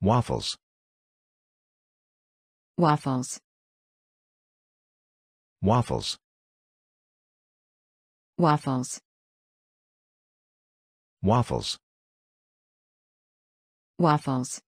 Waffles. Waffles. Waffles. Waffles. Waffles. Waffles.